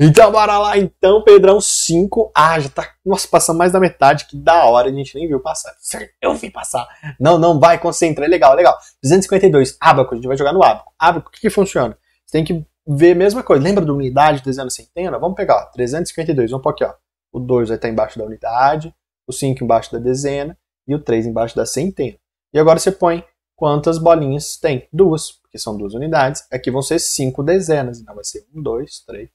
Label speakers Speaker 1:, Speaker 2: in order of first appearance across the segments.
Speaker 1: Então bora lá então, Pedrão 5. Ah, já tá. Nossa, passa mais da metade, que da hora, a gente nem viu passar. Eu vi passar. Não, não, vai, concentra, é legal, é legal. 252, Abaco, a gente vai jogar no Abaco. Abaco, o que, que funciona? Você tem que ver a mesma coisa. Lembra da unidade, dezena centena? Vamos pegar, ó, 352, vamos pôr aqui, ó. O 2 vai estar embaixo da unidade, o 5 embaixo da dezena e o 3 embaixo da centena. E agora você põe quantas bolinhas tem? Duas, porque são duas unidades. Aqui vão ser cinco dezenas, então vai ser um, dois, três,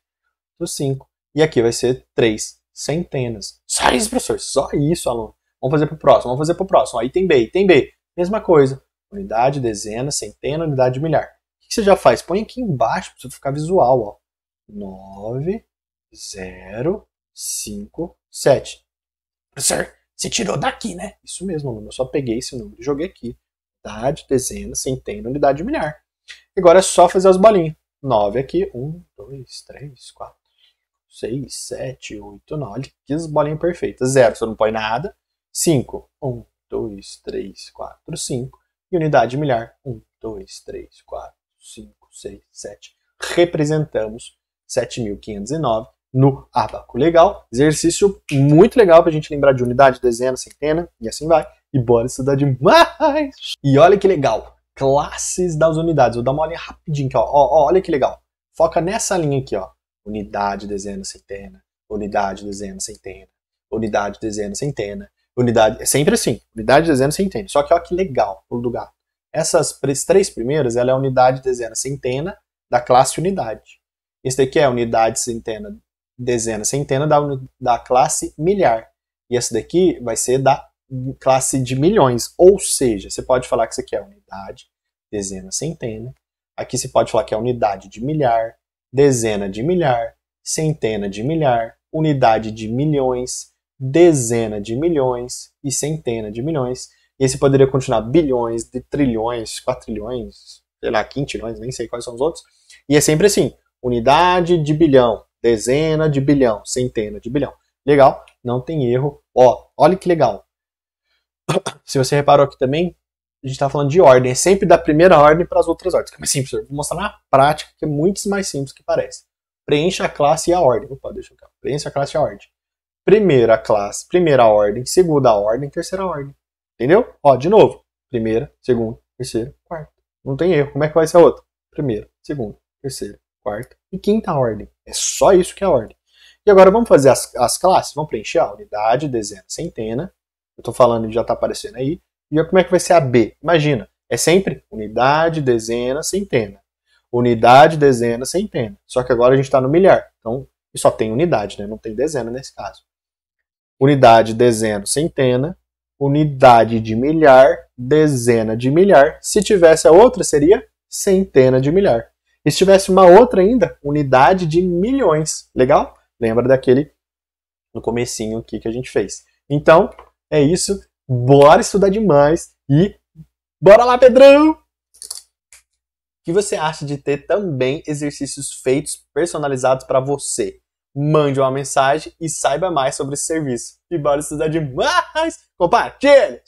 Speaker 1: dos 5. E aqui vai ser 3. Centenas. Só isso, professor. Só isso, aluno. Vamos fazer para o próximo, vamos fazer para o próximo. Aí tem B, tem B. Mesma coisa. Unidade, dezena, centena, unidade, milhar. O que você já faz? Põe aqui embaixo para ficar visual. Ó. 9, 0, 5, 7. Professor, você tirou daqui, né? Isso mesmo, aluno. Eu só peguei esse número e joguei aqui. Unidade, dezena, centena, unidade, milhar. Agora é só fazer as bolinhas. 9 aqui. 1, 2, 3, 4, 6, 7, 8, 9. as bolinhas perfeitas. 0, você não põe nada. 5, 1, 2, 3, 4, 5. E unidade milhar. 1, 2, 3, 4, 5, 6, 7. Representamos 7.509 no abaco. Legal, exercício muito legal para a gente lembrar de unidade, dezena, centena e assim vai. E bora estudar demais! E olha que legal, classes das unidades. Vou dar uma olhinha rapidinho aqui, ó. Ó, ó. Olha que legal. Foca nessa linha aqui, ó unidade, dezena, centena, unidade, dezena, centena, unidade, dezena, centena, unidade, é sempre assim, unidade, dezena, centena. Só que olha que legal o do gato. Essas três primeiras, ela é unidade, dezena, centena da classe unidade. Esse daqui é unidade, centena, dezena, centena da, da classe milhar. E esse daqui vai ser da classe de milhões. Ou seja, você pode falar que isso aqui é unidade, dezena, centena. Aqui você pode falar que é unidade de milhar, dezena de milhar, centena de milhar, unidade de milhões, dezena de milhões e centena de milhões. E esse poderia continuar bilhões, de trilhões, quatrilhões, sei lá, quintilhões, nem sei quais são os outros. E é sempre assim: unidade de bilhão, dezena de bilhão, centena de bilhão. Legal, não tem erro. Ó, olha que legal. Se você reparou aqui também, a gente está falando de ordem, é sempre da primeira ordem para as outras ordens, que é mais simples. vou mostrar na prática que é muito mais simples que parece. Preencha a classe e a ordem. Opa, deixa eu cá. Preencha a classe e a ordem. Primeira classe, primeira ordem, segunda ordem, terceira ordem. Entendeu? Ó, de novo. Primeira, segunda, terceira, quarta. Não tem erro. Como é que vai ser a outra? Primeira, segunda, terceira, quarta e quinta ordem. É só isso que é a ordem. E agora vamos fazer as, as classes? Vamos preencher a unidade, dezena, centena. Eu estou falando, já está aparecendo aí. E como é que vai ser a B? Imagina, é sempre unidade, dezena, centena. Unidade, dezena, centena. Só que agora a gente está no milhar. Então, só tem unidade, né? não tem dezena nesse caso. Unidade, dezena, centena. Unidade de milhar, dezena de milhar. Se tivesse a outra, seria centena de milhar. E se tivesse uma outra ainda, unidade de milhões. Legal? Lembra daquele no comecinho aqui que a gente fez. Então, é isso bora estudar demais e bora lá, Pedrão! O que você acha de ter também exercícios feitos personalizados para você? Mande uma mensagem e saiba mais sobre esse serviço. E bora estudar demais! Compartilhe!